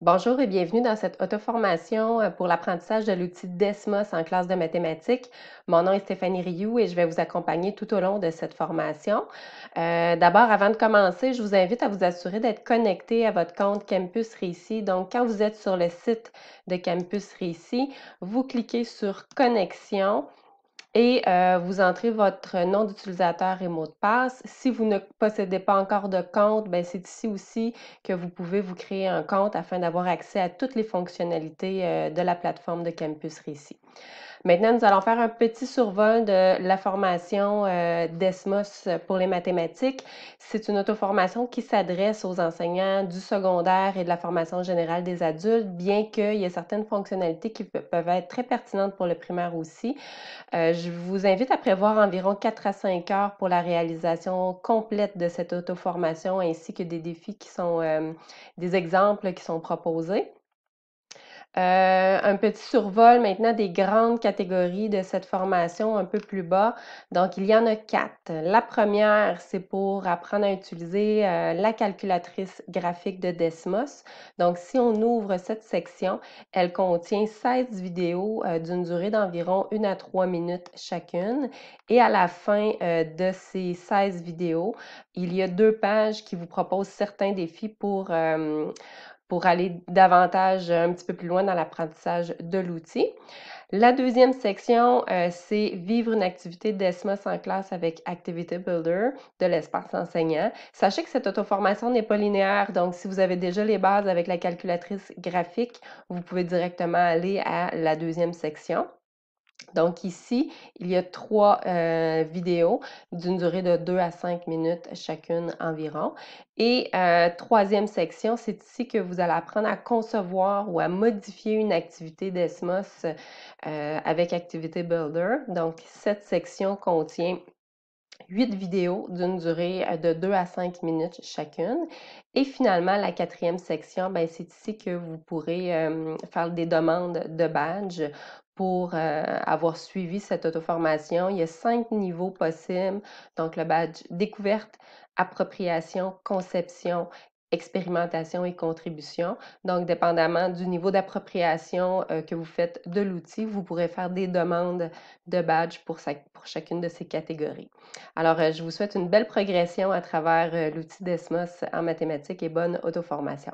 Bonjour et bienvenue dans cette auto-formation euh, pour l'apprentissage de l'outil DESMOS en classe de mathématiques. Mon nom est Stéphanie Rioux et je vais vous accompagner tout au long de cette formation. Euh, d'abord, avant de commencer, je vous invite à vous assurer d'être connecté à votre compte Campus Récit. Donc, quand vous êtes sur le site de Campus Récit, vous cliquez sur Connexion et euh, vous entrez votre nom d'utilisateur et mot de passe. Si vous ne possédez pas encore de compte, ben, c'est ici aussi que vous pouvez vous créer un compte afin d'avoir accès à toutes les fonctionnalités euh, de la plateforme de Campus Récit. Maintenant, nous allons faire un petit survol de la formation euh, d'ESMOS pour les mathématiques. C'est une auto-formation qui s'adresse aux enseignants du secondaire et de la formation générale des adultes, bien qu'il y ait certaines fonctionnalités qui peuvent être très pertinentes pour le primaire aussi. Euh, je vous invite à prévoir environ 4 à 5 heures pour la réalisation complète de cette auto-formation ainsi que des défis qui sont euh, des exemples qui sont proposés. Euh, un petit survol maintenant des grandes catégories de cette formation un peu plus bas. Donc, il y en a quatre. La première, c'est pour apprendre à utiliser euh, la calculatrice graphique de Desmos. Donc, si on ouvre cette section, elle contient 16 vidéos euh, d'une durée d'environ 1 à 3 minutes chacune. Et à la fin de ces 16 vidéos, il y a deux pages qui vous proposent certains défis pour pour aller davantage euh, un petit peu plus loin dans l'apprentissage de l'outil. La deuxième section, euh, c'est vivre une activité d'ESMOS en classe avec Activity Builder de l'espace enseignant. Sachez que cette auto-formation n'est pas linéaire, donc si vous avez déjà les bases avec la calculatrice graphique, vous pouvez directement aller à la deuxième section. Donc ici, il y a trois euh, vidéos d'une durée de 2 à 5 minutes chacune environ. Et euh, troisième section, c'est ici que vous allez apprendre à concevoir ou à modifier une activité d'ESMOS euh, avec Activity Builder. Donc cette section contient huit vidéos d'une durée euh, de 2 à 5 minutes chacune. Et finalement, la quatrième section, ben, c'est ici que vous pourrez euh, faire des demandes de badge pour euh, avoir suivi cette auto-formation. Il y a cinq niveaux possibles, donc le badge découverte, appropriation, conception expérimentation et contribution. Donc, dépendamment du niveau d'appropriation euh, que vous faites de l'outil, vous pourrez faire des demandes de badge pour, pour chacune de ces catégories. Alors, euh, je vous souhaite une belle progression à travers euh, l'outil d'ESMOS en mathématiques et bonne auto-formation.